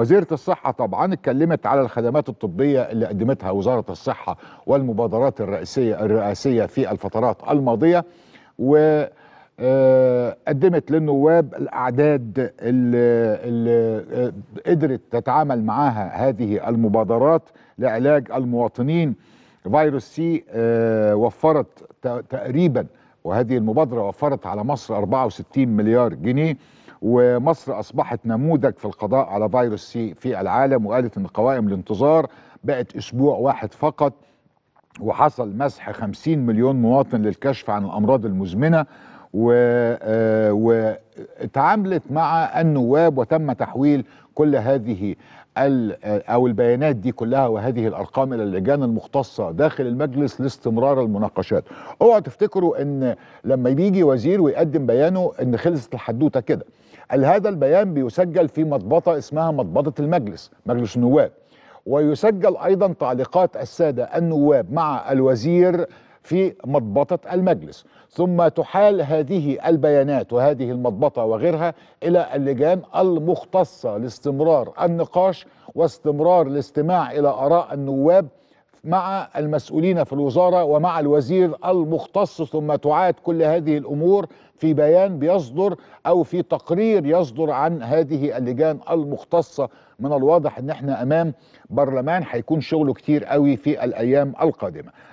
وزيرة الصحة طبعا اتكلمت على الخدمات الطبية اللي قدمتها وزارة الصحة والمبادرات الرئيسية الرئاسية في الفترات الماضية وقدمت آه، للنواب الأعداد اللي, اللي آه، قدرت تتعامل معها هذه المبادرات لعلاج المواطنين فيروس سي آه، وفرت تقريبا وهذه المبادرة وفرت على مصر 64 مليار جنيه ومصر أصبحت نموذج في القضاء على فيروس سي في العالم وقالت أن قوائم الانتظار بقت أسبوع واحد فقط وحصل مسح 50 مليون مواطن للكشف عن الأمراض المزمنة وتعاملت آه، مع النواب وتم تحويل كل هذه آه، او البيانات دي كلها وهذه الارقام الى اللجان المختصه داخل المجلس لاستمرار المناقشات اوعوا تفتكروا ان لما بيجي وزير ويقدم بيانه ان خلصت الحدوته كده هذا البيان بيسجل في مضبطه اسمها مضبطه المجلس مجلس النواب ويسجل ايضا تعليقات الساده النواب مع الوزير في مضبطة المجلس ثم تحال هذه البيانات وهذه المضبطة وغيرها إلى اللجان المختصة لاستمرار النقاش واستمرار الاستماع إلى آراء النواب مع المسؤولين في الوزارة ومع الوزير المختص ثم تعاد كل هذه الأمور في بيان بيصدر أو في تقرير يصدر عن هذه اللجان المختصة من الواضح أن احنا أمام برلمان هيكون شغله كتير قوي في الأيام القادمة